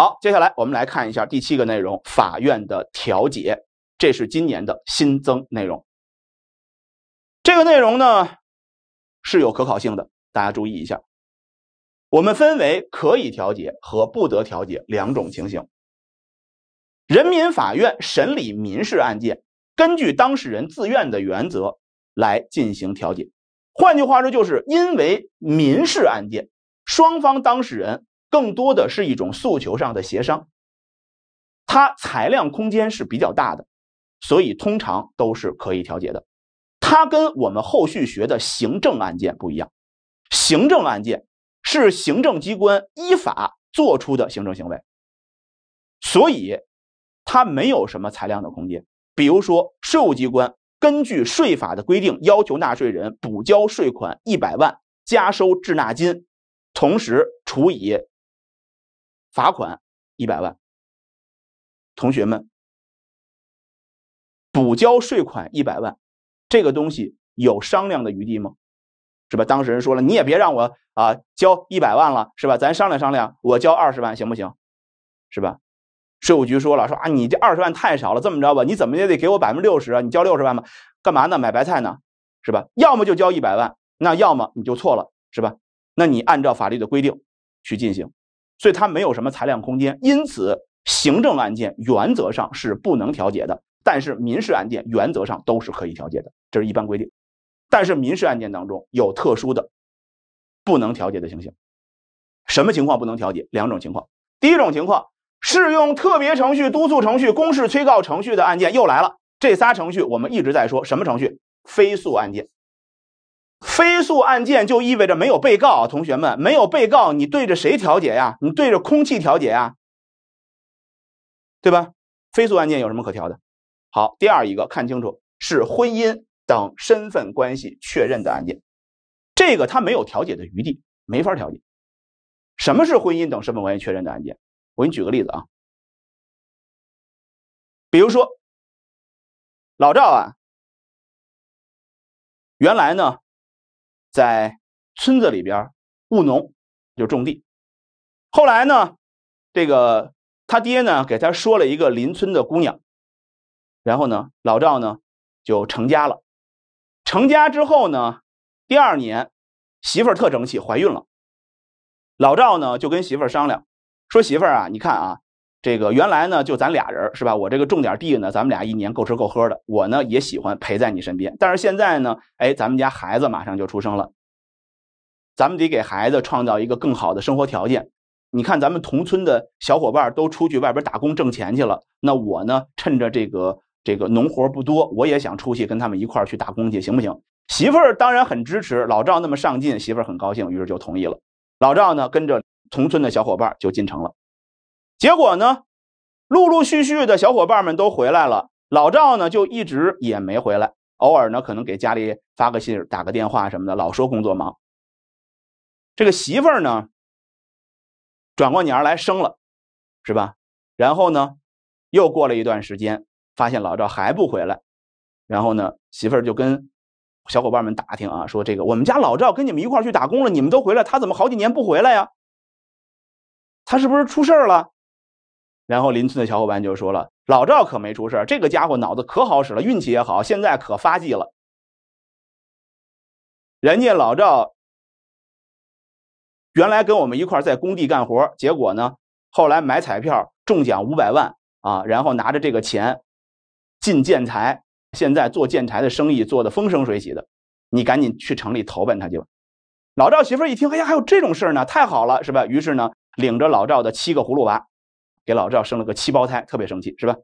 好，接下来我们来看一下第七个内容，法院的调解，这是今年的新增内容。这个内容呢是有可考性的，大家注意一下。我们分为可以调解和不得调解两种情形。人民法院审理民事案件，根据当事人自愿的原则来进行调解。换句话说，就是因为民事案件双方当事人。更多的是一种诉求上的协商，它裁量空间是比较大的，所以通常都是可以调解的。它跟我们后续学的行政案件不一样，行政案件是行政机关依法作出的行政行为，所以它没有什么裁量的空间。比如说，税务机关根据税法的规定，要求纳税人补交税款一百万，加收滞纳金，同时除以。罚款一百万，同学们，补交税款一百万，这个东西有商量的余地吗？是吧？当事人说了，你也别让我啊交一百万了，是吧？咱商量商量，我交二十万行不行？是吧？税务局说了，说啊，你这二十万太少了，这么着吧，你怎么也得给我百分之六十啊，你交六十万吧。干嘛呢？买白菜呢？是吧？要么就交一百万，那要么你就错了，是吧？那你按照法律的规定去进行。所以它没有什么裁量空间，因此行政案件原则上是不能调解的，但是民事案件原则上都是可以调解的，这是一般规定。但是民事案件当中有特殊的不能调解的情形，什么情况不能调解？两种情况，第一种情况适用特别程序、督促程序、公示催告程序的案件又来了，这仨程序我们一直在说什么程序？非诉案件。飞速案件就意味着没有被告啊，同学们，没有被告，你对着谁调解呀？你对着空气调解呀？对吧？飞速案件有什么可调的？好，第二一个，看清楚，是婚姻等身份关系确认的案件，这个他没有调解的余地，没法调解。什么是婚姻等身份关系确认的案件？我给你举个例子啊，比如说老赵啊，原来呢。在村子里边务农，就种地。后来呢，这个他爹呢给他说了一个邻村的姑娘，然后呢，老赵呢就成家了。成家之后呢，第二年媳妇儿特争气，怀孕了。老赵呢就跟媳妇儿商量，说媳妇儿啊，你看啊。这个原来呢，就咱俩人是吧？我这个种点地呢，咱们俩一年够吃够喝的。我呢也喜欢陪在你身边。但是现在呢，哎，咱们家孩子马上就出生了，咱们得给孩子创造一个更好的生活条件。你看咱们同村的小伙伴都出去外边打工挣钱去了，那我呢，趁着这个这个农活不多，我也想出去跟他们一块儿去打工去，行不行？媳妇儿当然很支持，老赵那么上进，媳妇儿很高兴，于是就同意了。老赵呢跟着同村的小伙伴就进城了。结果呢，陆陆续续的小伙伴们都回来了，老赵呢就一直也没回来。偶尔呢，可能给家里发个信、打个电话什么的，老说工作忙。这个媳妇儿呢，转过年来生了，是吧？然后呢，又过了一段时间，发现老赵还不回来，然后呢，媳妇儿就跟小伙伴们打听啊，说这个我们家老赵跟你们一块去打工了，你们都回来，他怎么好几年不回来呀？他是不是出事儿了？然后邻村的小伙伴就说了：“老赵可没出事这个家伙脑子可好使了，运气也好，现在可发迹了。人家老赵原来跟我们一块在工地干活，结果呢，后来买彩票中奖五百万啊，然后拿着这个钱进建材，现在做建材的生意做得风生水起的。你赶紧去城里投奔他去吧。”老赵媳妇一听：“哎呀，还有这种事儿呢？太好了，是吧？”于是呢，领着老赵的七个葫芦娃。给老赵生了个七胞胎，特别生气是吧？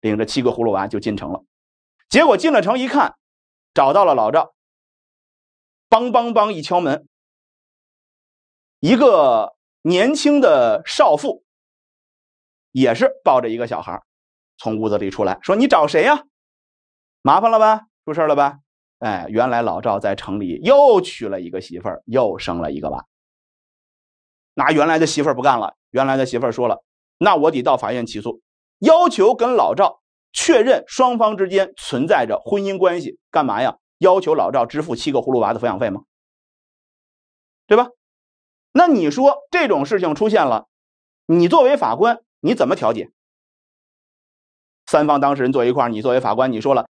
领着七个葫芦娃就进城了，结果进了城一看，找到了老赵，梆梆梆一敲门，一个年轻的少妇也是抱着一个小孩从屋子里出来，说：“你找谁呀？麻烦了吧？出事了吧？”哎，原来老赵在城里又娶了一个媳妇儿，又生了一个娃，拿原来的媳妇儿不干了，原来的媳妇儿说了。那我得到法院起诉，要求跟老赵确认双方之间存在着婚姻关系，干嘛呀？要求老赵支付七个葫芦娃的抚养费吗？对吧？那你说这种事情出现了，你作为法官你怎么调解？三方当事人坐一块儿，你作为法官，你说了，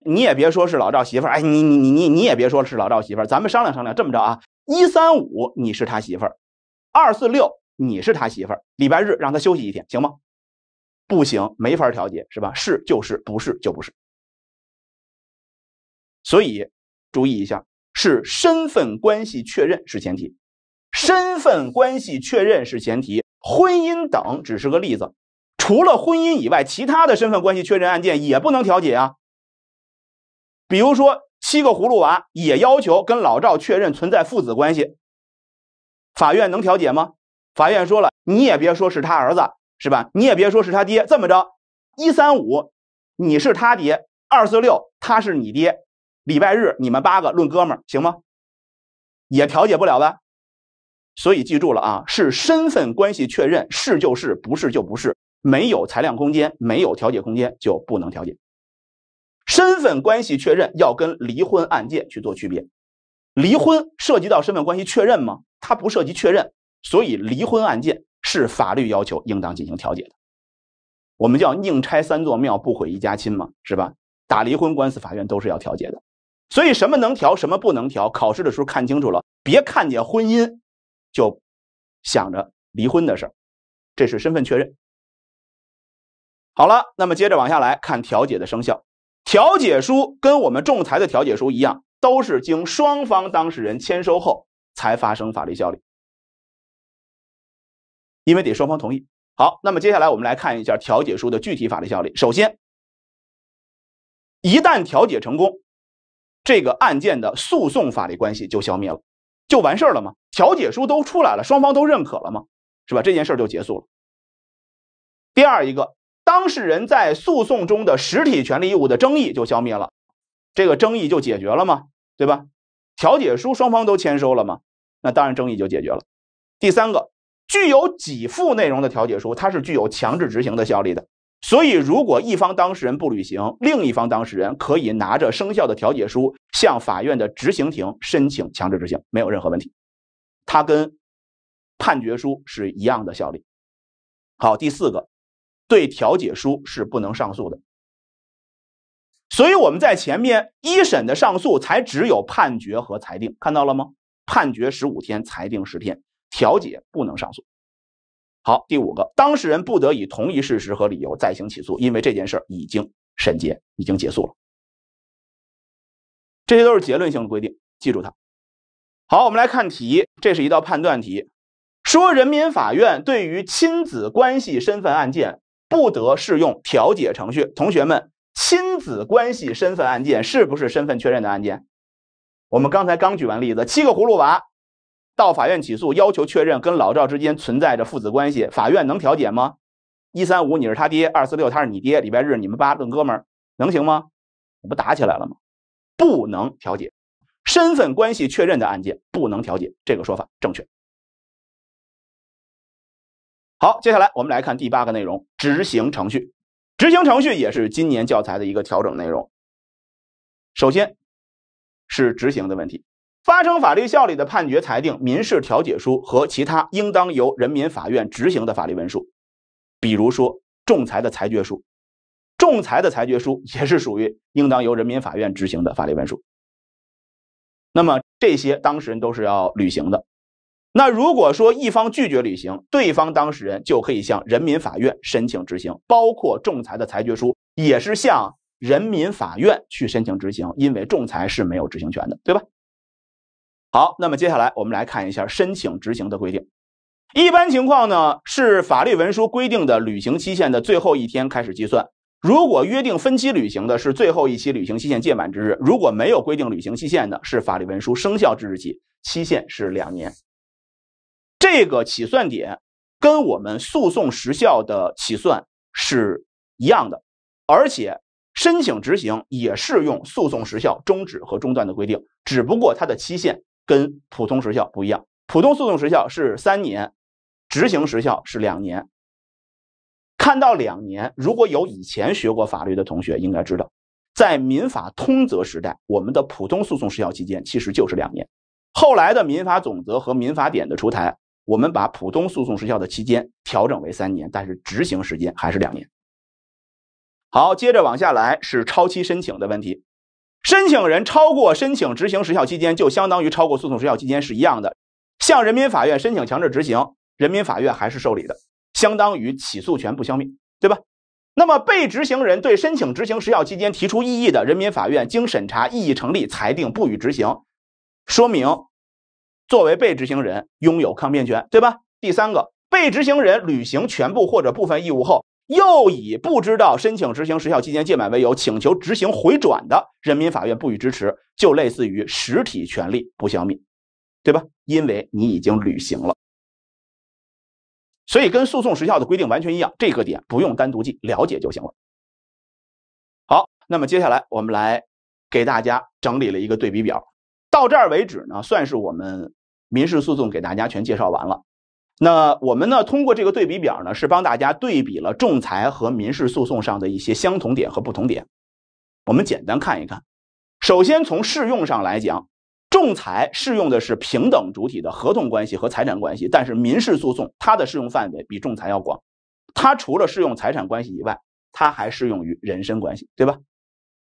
你也别说是老赵媳妇儿，哎，你你你你你也别说是老赵媳妇儿，咱们商量商量，这么着啊，一三五你是他媳妇儿，二四六。你是他媳妇儿，礼拜日让他休息一天，行吗？不行，没法调解，是吧？是就是，不是就不是。所以注意一下，是身份关系确认是前提，身份关系确认是前提，婚姻等只是个例子。除了婚姻以外，其他的身份关系确认案件也不能调解啊。比如说七个葫芦娃也要求跟老赵确认存在父子关系，法院能调解吗？法院说了，你也别说是他儿子，是吧？你也别说是他爹。这么着，一三五，你是他爹；二四六，他是你爹。礼拜日，你们八个论哥们儿，行吗？也调解不了吧？所以记住了啊，是身份关系确认，是就是，不是就不是，没有裁量空间，没有调解空间，就不能调解。身份关系确认要跟离婚案件去做区别。离婚涉及到身份关系确认吗？它不涉及确认。所以，离婚案件是法律要求应当进行调解的。我们叫“宁拆三座庙，不毁一家亲”嘛，是吧？打离婚官司，法院都是要调解的。所以，什么能调，什么不能调，考试的时候看清楚了，别看见婚姻就想着离婚的事儿。这是身份确认。好了，那么接着往下来看调解的生效。调解书跟我们仲裁的调解书一样，都是经双方当事人签收后才发生法律效力。因为得双方同意。好，那么接下来我们来看一下调解书的具体法律效力。首先，一旦调解成功，这个案件的诉讼法律关系就消灭了，就完事儿了吗？调解书都出来了，双方都认可了吗？是吧？这件事儿就结束了。第二一个，当事人在诉讼中的实体权利义务的争议就消灭了，这个争议就解决了吗？对吧？调解书双方都签收了吗？那当然，争议就解决了。第三个。具有给付内容的调解书，它是具有强制执行的效力的。所以，如果一方当事人不履行，另一方当事人可以拿着生效的调解书向法院的执行庭申请强制执行，没有任何问题。它跟判决书是一样的效力。好，第四个，对调解书是不能上诉的。所以我们在前面一审的上诉才只有判决和裁定，看到了吗？判决十五天，裁定十天。调解不能上诉。好，第五个，当事人不得以同一事实和理由再行起诉，因为这件事儿已经审结，已经结束了。这些都是结论性的规定，记住它。好，我们来看题，这是一道判断题，说人民法院对于亲子关系身份案件不得适用调解程序。同学们，亲子关系身份案件是不是身份确认的案件？我们刚才刚举完例子，七个葫芦娃。到法院起诉，要求确认跟老赵之间存在着父子关系，法院能调解吗？一三五你是他爹，二四六他是你爹，礼拜日你们八论哥们儿能行吗？不打起来了吗？不能调解，身份关系确认的案件不能调解，这个说法正确。好，接下来我们来看第八个内容，执行程序。执行程序也是今年教材的一个调整内容。首先是执行的问题。发生法律效力的判决、裁定、民事调解书和其他应当由人民法院执行的法律文书，比如说仲裁的裁决书，仲裁的裁决书也是属于应当由人民法院执行的法律文书。那么这些当事人都是要履行的。那如果说一方拒绝履行，对方当事人就可以向人民法院申请执行，包括仲裁的裁决书也是向人民法院去申请执行，因为仲裁是没有执行权的，对吧？好，那么接下来我们来看一下申请执行的规定。一般情况呢是法律文书规定的履行期限的最后一天开始计算。如果约定分期履行的，是最后一期履行期限届满之日；如果没有规定履行期限的，是法律文书生效之日起，期限是两年。这个起算点跟我们诉讼时效的起算是一样的，而且申请执行也适用诉讼时效终止和中断的规定，只不过它的期限。跟普通时效不一样，普通诉讼时效是三年，执行时效是两年。看到两年，如果有以前学过法律的同学应该知道，在民法通则时代，我们的普通诉讼时效期间其实就是两年。后来的民法总则和民法典的出台，我们把普通诉讼时效的期间调整为三年，但是执行时间还是两年。好，接着往下来是超期申请的问题。申请人超过申请执行时效期间，就相当于超过诉讼时效期间是一样的。向人民法院申请强制执行，人民法院还是受理的，相当于起诉权不消灭，对吧？那么被执行人对申请执行时效期间提出异议的，人民法院经审查异议成立，裁定不予执行，说明作为被执行人拥有抗辩权，对吧？第三个，被执行人履行全部或者部分义务后。又以不知道申请执行时效期间届满为由，请求执行回转的，人民法院不予支持，就类似于实体权利不消灭，对吧？因为你已经履行了，所以跟诉讼时效的规定完全一样。这个点不用单独记，了解就行了。好，那么接下来我们来给大家整理了一个对比表，到这儿为止呢，算是我们民事诉讼给大家全介绍完了。那我们呢？通过这个对比表呢，是帮大家对比了仲裁和民事诉讼上的一些相同点和不同点。我们简单看一看。首先从适用上来讲，仲裁适用的是平等主体的合同关系和财产关系，但是民事诉讼它的适用范围比仲裁要广。它除了适用财产关系以外，它还适用于人身关系，对吧？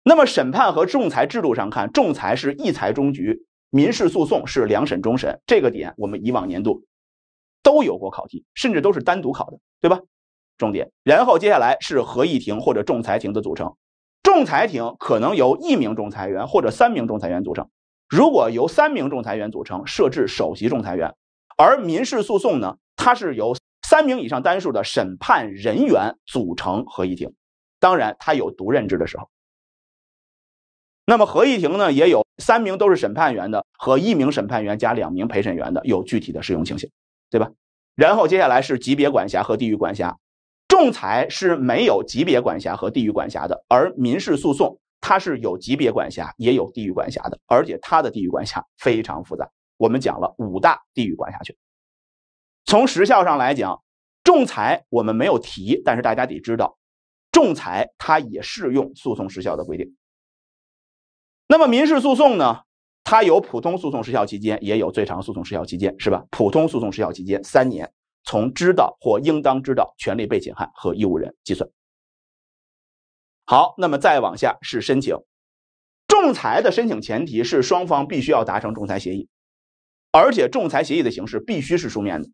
那么审判和仲裁制度上看，仲裁是一裁终局，民事诉讼是两审终审。这个点我们以往年度。都有过考题，甚至都是单独考的，对吧？重点，然后接下来是合议庭或者仲裁庭的组成。仲裁庭可能由一名仲裁员或者三名仲裁员组成。如果由三名仲裁员组成，设置首席仲裁员。而民事诉讼呢，它是由三名以上单数的审判人员组成合议庭。当然，它有独任制的时候。那么合议庭呢，也有三名都是审判员的和一名审判员加两名陪审员的，有具体的适用情形，对吧？然后接下来是级别管辖和地域管辖，仲裁是没有级别管辖和地域管辖的，而民事诉讼它是有级别管辖，也有地域管辖的，而且它的地域管辖非常复杂。我们讲了五大地域管辖权。从时效上来讲，仲裁我们没有提，但是大家得知道，仲裁它也适用诉讼时效的规定。那么民事诉讼呢？它有普通诉讼时效期间，也有最长诉讼时效期间，是吧？普通诉讼时效期间三年，从知道或应当知道权利被侵害和义务人计算。好，那么再往下是申请仲裁的申请前提是双方必须要达成仲裁协议，而且仲裁协议的形式必须是书面的，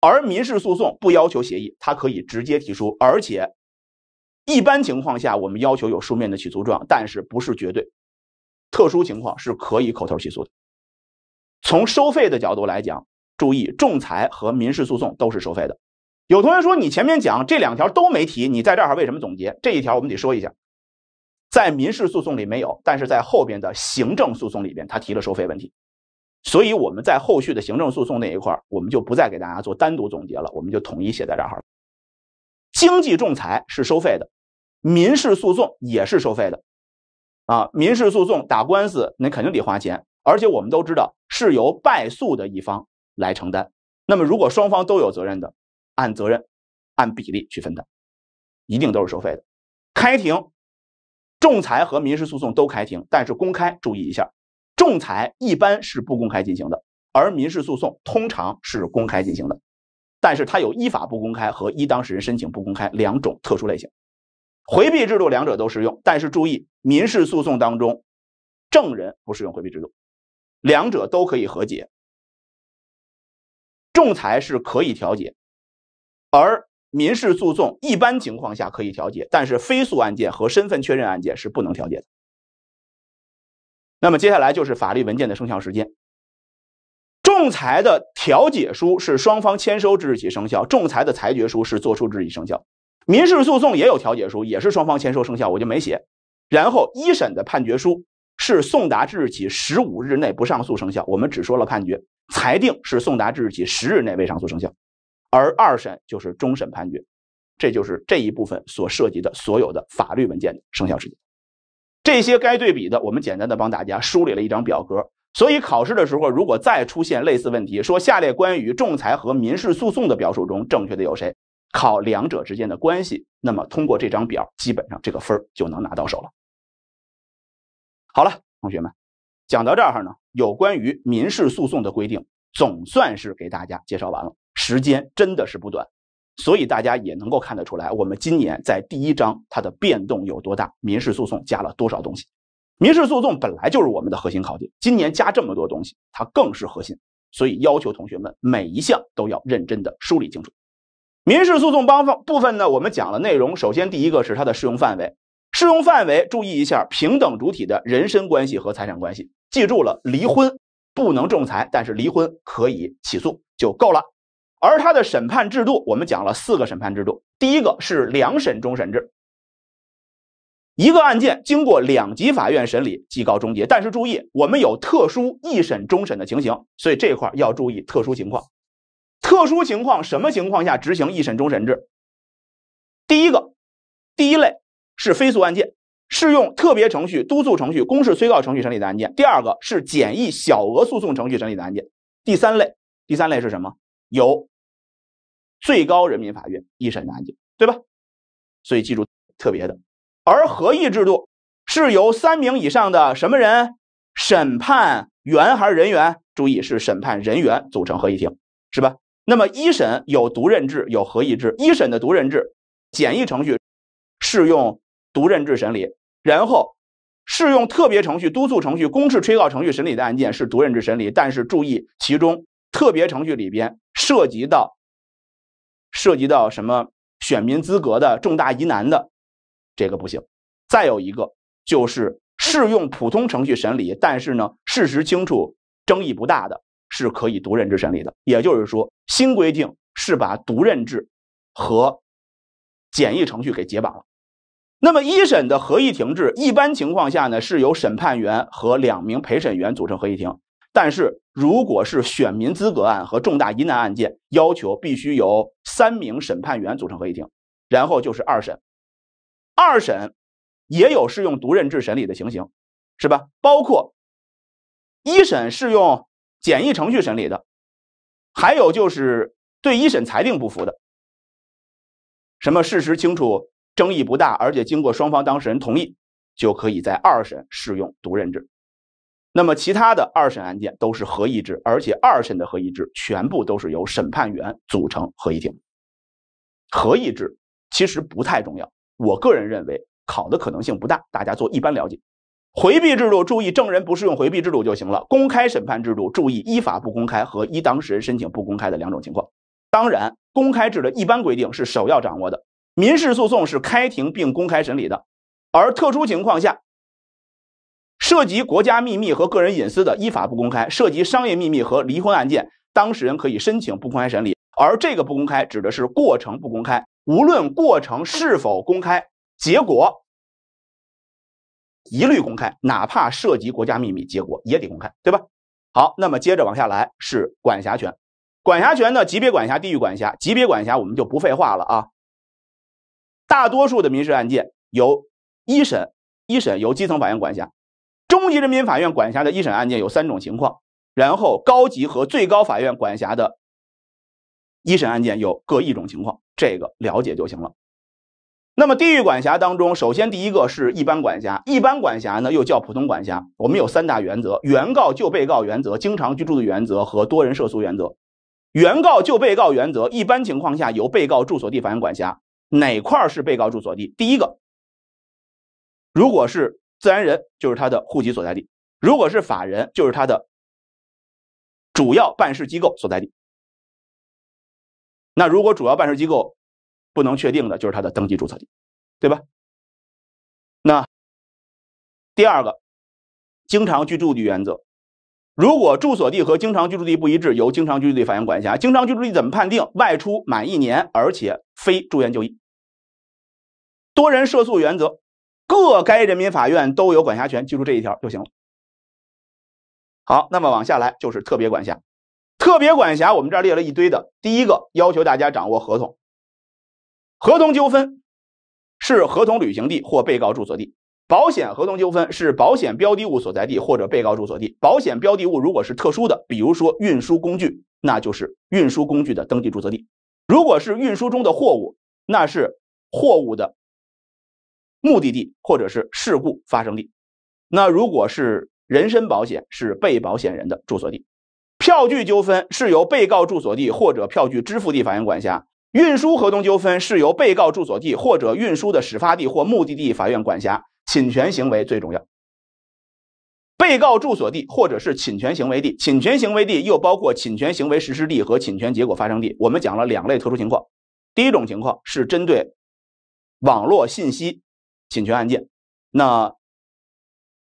而民事诉讼不要求协议，它可以直接提出，而且一般情况下我们要求有书面的起诉状，但是不是绝对。特殊情况是可以口头起诉的。从收费的角度来讲，注意，仲裁和民事诉讼都是收费的。有同学说，你前面讲这两条都没提，你在这儿为什么总结这一条？我们得说一下，在民事诉讼里没有，但是在后边的行政诉讼里边，他提了收费问题。所以我们在后续的行政诉讼那一块儿，我们就不再给大家做单独总结了，我们就统一写在这儿了。经济仲裁是收费的，民事诉讼也是收费的。啊，民事诉讼打官司，那肯定得花钱，而且我们都知道是由败诉的一方来承担。那么，如果双方都有责任的，按责任按比例去分担，一定都是收费的。开庭，仲裁和民事诉讼都开庭，但是公开。注意一下，仲裁一般是不公开进行的，而民事诉讼通常是公开进行的，但是它有依法不公开和依当事人申请不公开两种特殊类型。回避制度两者都适用，但是注意民事诉讼当中，证人不适用回避制度，两者都可以和解，仲裁是可以调解，而民事诉讼一般情况下可以调解，但是非诉案件和身份确认案件是不能调解的。那么接下来就是法律文件的生效时间，仲裁的调解书是双方签收之日起生效，仲裁的裁决书是作出之日起生效。民事诉讼也有调解书，也是双方签收生效，我就没写。然后一审的判决书是送达之日起十五日内不上诉生效，我们只说了判决、裁定是送达之日起十日内未上诉生效，而二审就是终审判决，这就是这一部分所涉及的所有的法律文件的生效时间。这些该对比的，我们简单的帮大家梳理了一张表格。所以考试的时候，如果再出现类似问题，说下列关于仲裁和民事诉讼的表述中正确的有谁？考两者之间的关系，那么通过这张表，基本上这个分就能拿到手了。好了，同学们，讲到这儿呢，有关于民事诉讼的规定，总算是给大家介绍完了。时间真的是不短，所以大家也能够看得出来，我们今年在第一章它的变动有多大，民事诉讼加了多少东西。民事诉讼本来就是我们的核心考点，今年加这么多东西，它更是核心，所以要求同学们每一项都要认真的梳理清楚。民事诉讼帮分部分呢，我们讲了内容。首先，第一个是它的适用范围。适用范围，注意一下平等主体的人身关系和财产关系。记住了，离婚不能仲裁，但是离婚可以起诉就够了。而它的审判制度，我们讲了四个审判制度。第一个是两审终审制，一个案件经过两级法院审理即告终结。但是注意，我们有特殊一审终审的情形，所以这块要注意特殊情况。特殊情况什么情况下执行一审终审制？第一个，第一类是非诉案件，适用特别程序、督促程序、公示催告程序审理的案件；第二个是简易小额诉讼程序审理的案件；第三类，第三类是什么？由最高人民法院一审的案件，对吧？所以记住特别的，而合议制度是由三名以上的什么人审判员还是人员？注意是审判人员组成合议庭，是吧？那么，一审有独任制，有合议制。一审的独任制，简易程序适用独任制审理；然后，适用特别程序、督促程序、公示催告程序审理的案件是独任制审理。但是注意，其中特别程序里边涉及到涉及到什么选民资格的重大疑难的，这个不行。再有一个就是适用普通程序审理，但是呢，事实清楚、争议不大的。是可以独任制审理的，也就是说，新规定是把独任制和简易程序给解绑了。那么，一审的合议庭制一般情况下呢是由审判员和两名陪审员组成合议庭，但是如果是选民资格案和重大疑难案件，要求必须由三名审判员组成合议庭。然后就是二审，二审也有适用独任制审理的情形，是吧？包括一审适用。简易程序审理的，还有就是对一审裁定不服的，什么事实清楚、争议不大，而且经过双方当事人同意，就可以在二审适用独任制。那么其他的二审案件都是合议制，而且二审的合议制全部都是由审判员组成合议庭。合议制其实不太重要，我个人认为考的可能性不大，大家做一般了解。回避制度，注意证人不适用回避制度就行了。公开审判制度，注意依法不公开和依当事人申请不公开的两种情况。当然，公开制的一般规定是首要掌握的。民事诉讼是开庭并公开审理的，而特殊情况下，涉及国家秘密和个人隐私的依法不公开；涉及商业秘密和离婚案件，当事人可以申请不公开审理。而这个不公开指的是过程不公开，无论过程是否公开，结果。一律公开，哪怕涉及国家秘密，结果也得公开，对吧？好，那么接着往下来是管辖权。管辖权呢？级别管辖、地域管辖。级别管辖我们就不废话了啊。大多数的民事案件由一审，一审由基层法院管辖。中级人民法院管辖的一审案件有三种情况，然后高级和最高法院管辖的一审案件有各一种情况，这个了解就行了。那么，地域管辖当中，首先第一个是一般管辖。一般管辖呢，又叫普通管辖。我们有三大原则：原告就被告原则、经常居住的原则和多人涉诉原则。原告就被告原则，一般情况下由被告住所地法院管辖。哪块儿是被告住所地？第一个，如果是自然人，就是他的户籍所在地；如果是法人，就是他的主要办事机构所在地。那如果主要办事机构，不能确定的就是他的登记注册地，对吧？那第二个，经常居住地原则，如果住所地和经常居住地不一致，由经常居住地法院管辖。经常居住地怎么判定？外出满一年，而且非住院就医。多人涉诉原则，各该人民法院都有管辖权，记住这一条就行了。好，那么往下来就是特别管辖。特别管辖，我们这儿列了一堆的。第一个，要求大家掌握合同。合同纠纷是合同履行地或被告住所地，保险合同纠纷是保险标的物所在地或者被告住所地。保险标的物如果是特殊的，比如说运输工具，那就是运输工具的登记注册地；如果是运输中的货物，那是货物的目的地或者是事故发生地。那如果是人身保险，是被保险人的住所地。票据纠纷是由被告住所地或者票据支付地法院管辖。运输合同纠纷是由被告住所地或者运输的始发地或目的地法院管辖。侵权行为最重要，被告住所地或者是侵权行为地，侵权行为地又包括侵权行为实施地和侵权结果发生地。我们讲了两类特殊情况，第一种情况是针对网络信息侵权案件，那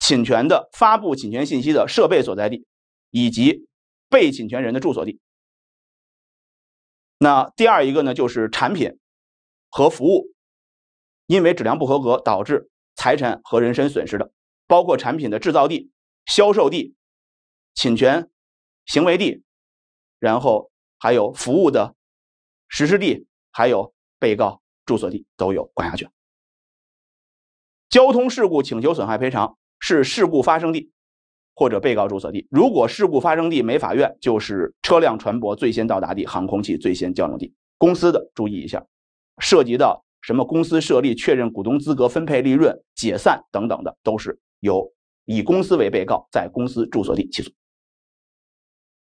侵权的发布侵权信息的设备所在地以及被侵权人的住所地。那第二一个呢，就是产品和服务，因为质量不合格导致财产和人身损失的，包括产品的制造地、销售地、侵权行为地，然后还有服务的实施地，还有被告住所地都有管辖权。交通事故请求损害赔偿是事故发生地。或者被告住所地，如果事故发生地没法院，就是车辆、船舶最先到达地，航空器最先降落地。公司的注意一下，涉及到什么公司设立、确认股东资格、分配利润、解散等等的，都是由以公司为被告，在公司住所地起诉。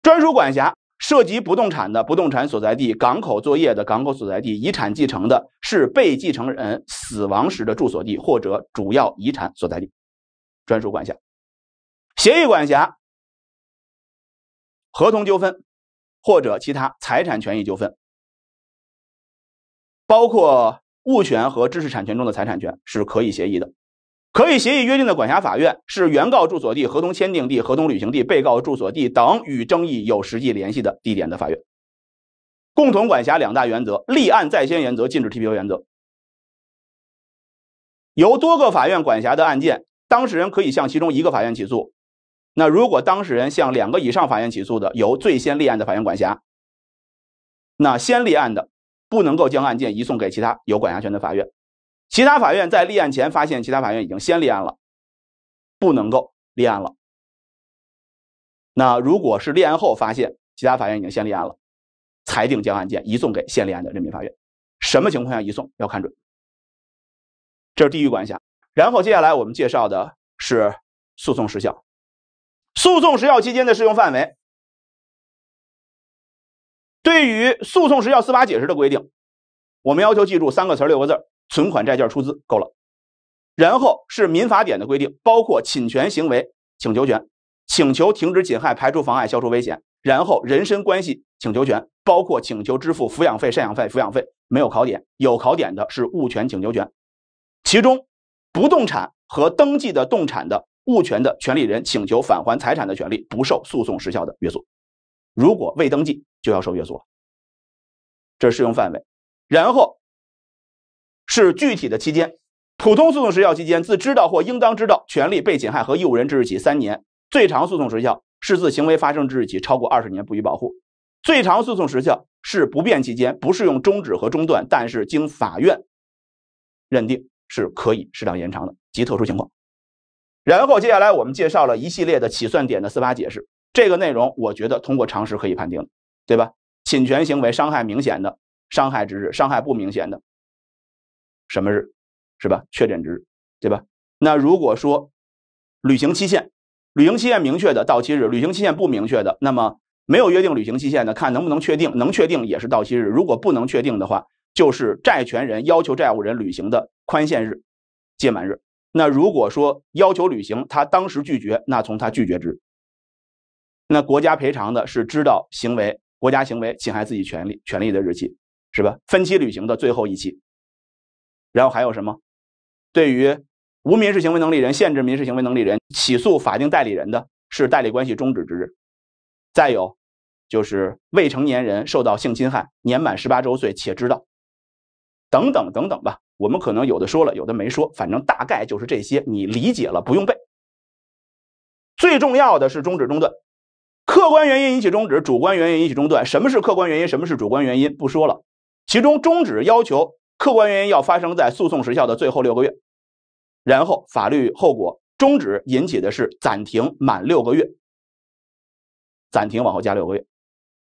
专属管辖涉及不动产的不动产所在地，港口作业的港口所在地，遗产继承的是被继承人死亡时的住所地或者主要遗产所在地。专属管辖。协议管辖、合同纠纷或者其他财产权益纠纷，包括物权和知识产权中的财产权，是可以协议的。可以协议约定的管辖法院是原告住所地、合同签订地、合同履行地、被告住所地等与争议有实际联系的地点的法院。共同管辖两大原则：立案在先原则、禁止 TPO 原则。由多个法院管辖的案件，当事人可以向其中一个法院起诉。那如果当事人向两个以上法院起诉的，由最先立案的法院管辖。那先立案的不能够将案件移送给其他有管辖权的法院，其他法院在立案前发现其他法院已经先立案了，不能够立案了。那如果是立案后发现其他法院已经先立案了，裁定将案件移送给先立案的人民法院。什么情况下移送要看准。这是地域管辖。然后接下来我们介绍的是诉讼时效。诉讼时效期间的适用范围，对于诉讼时效司法解释的规定，我们要求记住三个词六个字：存款、债券、出资够了。然后是民法典的规定，包括侵权行为请求权、请求停止侵害、排除妨碍、消除危险。然后人身关系请求权，包括请求支付抚养费、赡养费、抚养费没有考点，有考点的是物权请求权，其中不动产和登记的动产的。物权的权利人请求返还财产的权利不受诉讼时效的约束，如果未登记就要受约束，了。这是适用范围。然后是具体的期间，普通诉讼时效期间自知道或应当知道权利被侵害和义务人之日起三年，最长诉讼时效是自行为发生之日起超过二十年不予保护。最长诉讼时效是不变期间，不适用终止和中断，但是经法院认定是可以适当延长的及特殊情况。然后接下来我们介绍了一系列的起算点的司法解释，这个内容我觉得通过常识可以判定，对吧？侵权行为伤害明显的伤害日伤害不明显的什么日？是吧？确诊日对吧？那如果说履行期限履行期限明确的到期日，履行期限不明确的，那么没有约定履行期限的，看能不能确定，能确定也是到期日。如果不能确定的话，就是债权人要求债务人履行的宽限日、届满日。那如果说要求履行，他当时拒绝，那从他拒绝之，那国家赔偿的是知道行为国家行为侵害自己权利权利的日期，是吧？分期履行的最后一期，然后还有什么？对于无民事行为能力人、限制民事行为能力人起诉法定代理人的，是代理关系终止之日。再有就是未成年人受到性侵害，年满十八周岁且知道，等等等等吧。我们可能有的说了，有的没说，反正大概就是这些，你理解了不用背。最重要的是终止中断，客观原因引起终止，主观原因引起中断。什么是客观原因，什么是主观原因，不说了。其中终止要求客观原因要发生在诉讼时效的最后六个月，然后法律后果终止引起的是暂停满六个月，暂停往后加六个月，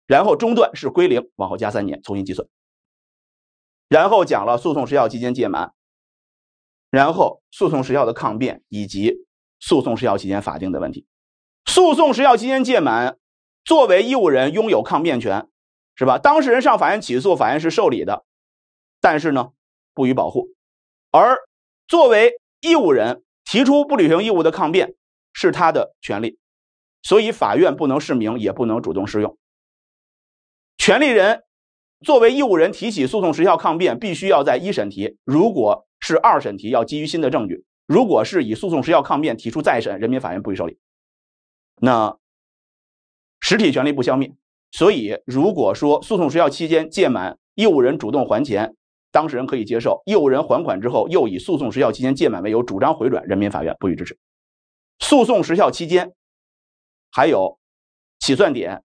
然后中断是归零，往后加三年重新计算。然后讲了诉讼时效期间届满，然后诉讼时效的抗辩以及诉讼时效期间法定的问题。诉讼时效期间届满，作为义务人拥有抗辩权，是吧？当事人上法院起诉，法院是受理的，但是呢不予保护。而作为义务人提出不履行义务的抗辩是他的权利，所以法院不能释明，也不能主动适用。权利人。作为义务人提起诉讼时效抗辩，必须要在一审提；如果是二审提，要基于新的证据；如果是以诉讼时效抗辩提出再审，人民法院不予受理。那实体权利不消灭，所以如果说诉讼时效期间届满，义务人主动还钱，当事人可以接受；义务人还款之后，又以诉讼时效期间届满为由主张回转，人民法院不予支持。诉讼时效期间还有起算点、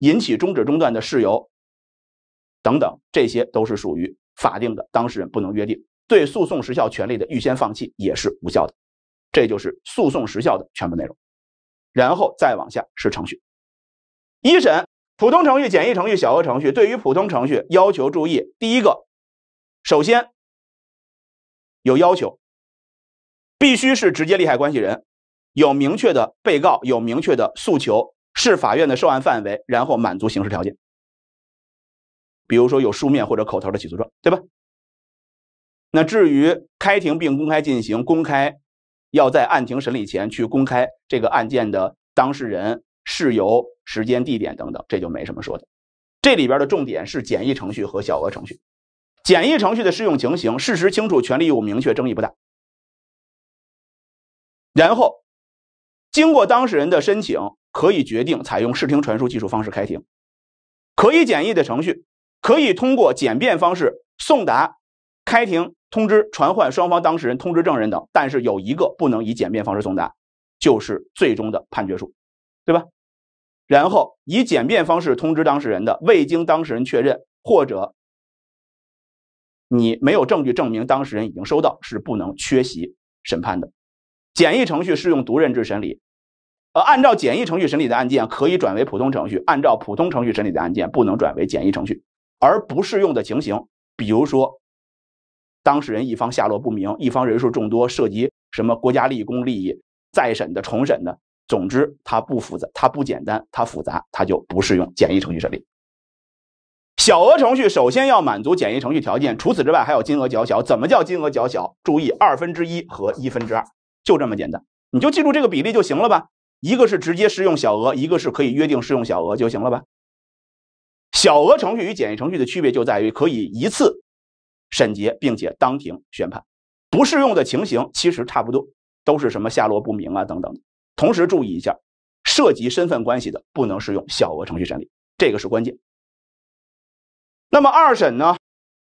引起、终止、中断的事由。等等，这些都是属于法定的，当事人不能约定。对诉讼时效权利的预先放弃也是无效的。这就是诉讼时效的全部内容。然后再往下是程序，一审、普通程序、简易程序、小额程序。对于普通程序，要求注意第一个，首先有要求，必须是直接利害关系人，有明确的被告，有明确的诉求，是法院的受案范围，然后满足刑事条件。比如说有书面或者口头的起诉状，对吧？那至于开庭并公开进行公开，要在案庭审理前去公开这个案件的当事人、事由、时间、地点等等，这就没什么说的。这里边的重点是简易程序和小额程序。简易程序的适用情形：事实清楚、权利义务明确、争议不大。然后，经过当事人的申请，可以决定采用视听传输技术方式开庭，可以简易的程序。可以通过简便方式送达开庭通知、传唤双方当事人、通知证人等，但是有一个不能以简便方式送达，就是最终的判决书，对吧？然后以简便方式通知当事人的，未经当事人确认或者你没有证据证明当事人已经收到，是不能缺席审判的。简易程序适用独任制审理，呃，按照简易程序审理的案件可以转为普通程序，按照普通程序审理的案件不能转为简易程序。而不适用的情形，比如说，当事人一方下落不明，一方人数众多，涉及什么国家利益、公利益，再审的重审的，总之它不复杂，它不简单，它复杂，它就不适用简易程序审理。小额程序首先要满足简易程序条件，除此之外还有金额较小。怎么叫金额较小？注意二分之一和一分之二，就这么简单，你就记住这个比例就行了吧。一个是直接适用小额，一个是可以约定适用小额就行了吧。小额程序与简易程序的区别就在于可以一次审结，并且当庭宣判。不适用的情形其实差不多，都是什么下落不明啊等等。同时注意一下，涉及身份关系的不能适用小额程序审理，这个是关键。那么二审呢，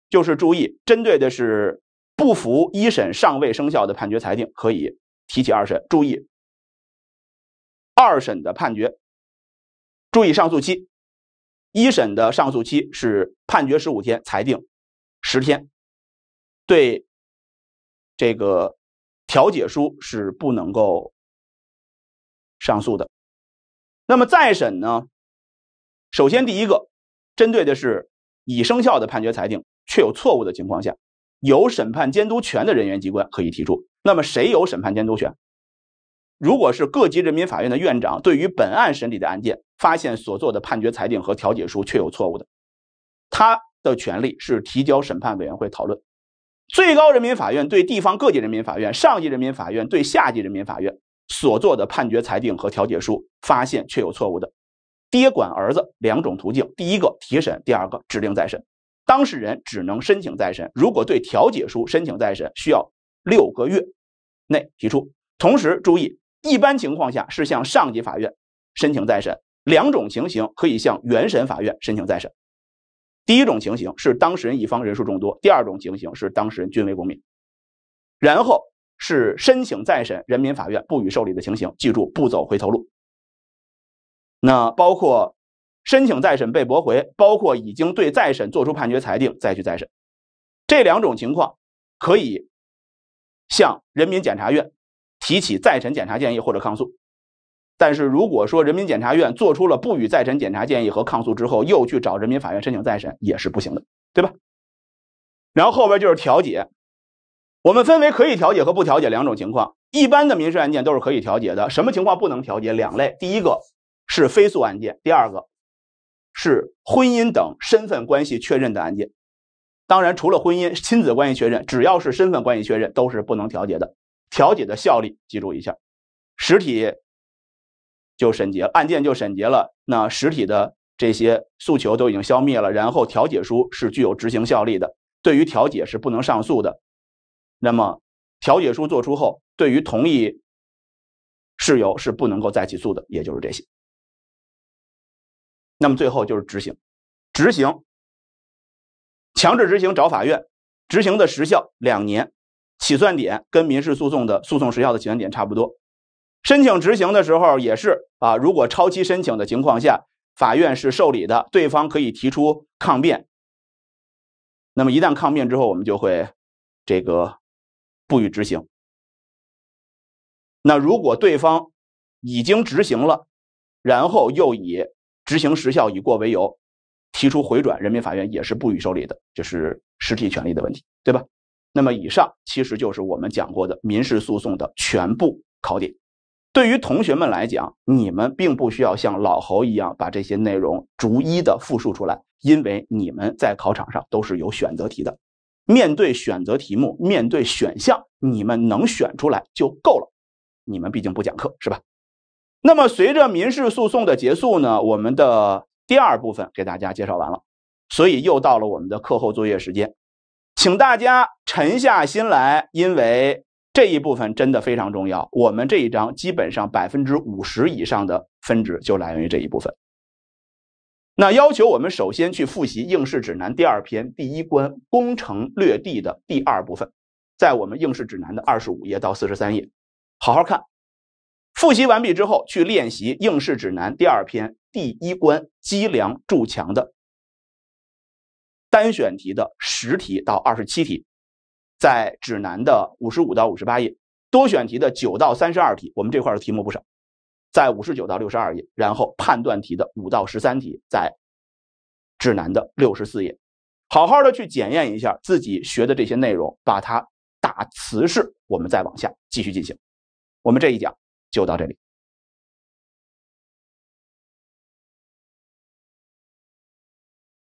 就是注意针对的是不服一审尚未生效的判决裁定，可以提起二审。注意二审的判决，注意上诉期。一审的上诉期是判决十五天，裁定十天。对这个调解书是不能够上诉的。那么再审呢？首先第一个，针对的是已生效的判决、裁定确有错误的情况下，有审判监督权的人员、机关可以提出。那么谁有审判监督权？如果是各级人民法院的院长对于本案审理的案件发现所做的判决、裁定和调解书确有错误的，他的权利是提交审判委员会讨论。最高人民法院对地方各级人民法院、上级人民法院对下级人民法院所做的判决、裁定和调解书发现确有错误的，爹管儿子两种途径：第一个提审，第二个指令再审。当事人只能申请再审。如果对调解书申请再审，需要六个月内提出。同时注意。一般情况下是向上级法院申请再审，两种情形可以向原审法院申请再审。第一种情形是当事人一方人数众多，第二种情形是当事人均为公民。然后是申请再审人民法院不予受理的情形，记住不走回头路。那包括申请再审被驳回，包括已经对再审作出判决裁定再去再审，这两种情况可以向人民检察院。提起再审检察建议或者抗诉，但是如果说人民检察院做出了不予再审检察建议和抗诉之后，又去找人民法院申请再审也是不行的，对吧？然后后边就是调解，我们分为可以调解和不调解两种情况。一般的民事案件都是可以调解的。什么情况不能调解？两类，第一个是非诉案件，第二个是婚姻等身份关系确认的案件。当然，除了婚姻、亲子关系确认，只要是身份关系确认，都是不能调解的。调解的效力，记住一下，实体就审结，案件就审结了，那实体的这些诉求都已经消灭了，然后调解书是具有执行效力的，对于调解是不能上诉的。那么，调解书作出后，对于同一事由是不能够再起诉的，也就是这些。那么最后就是执行，执行，强制执行找法院，执行的时效两年。起算点跟民事诉讼的诉讼时效的起算点差不多，申请执行的时候也是啊，如果超期申请的情况下，法院是受理的，对方可以提出抗辩。那么一旦抗辩之后，我们就会这个不予执行。那如果对方已经执行了，然后又以执行时效已过为由提出回转，人民法院也是不予受理的，就是实体权利的问题，对吧？那么，以上其实就是我们讲过的民事诉讼的全部考点。对于同学们来讲，你们并不需要像老侯一样把这些内容逐一的复述出来，因为你们在考场上都是有选择题的。面对选择题目，面对选项，你们能选出来就够了。你们毕竟不讲课，是吧？那么，随着民事诉讼的结束呢，我们的第二部分给大家介绍完了，所以又到了我们的课后作业时间。请大家沉下心来，因为这一部分真的非常重要。我们这一章基本上百分之五十以上的分值就来源于这一部分。那要求我们首先去复习《应试指南》第二篇第一关“攻城略地”的第二部分，在我们《应试指南》的二十五页到四十三页，好好看。复习完毕之后，去练习《应试指南》第二篇第一关“积粮筑墙”的。单选题的十题到二十七题，在指南的五十五到五十八页；多选题的九到三十二题，我们这块的题目不少，在五十九到六十二页；然后判断题的五到十三题，在指南的六十四页。好好的去检验一下自己学的这些内容，把它打词式，我们再往下继续进行。我们这一讲就到这里。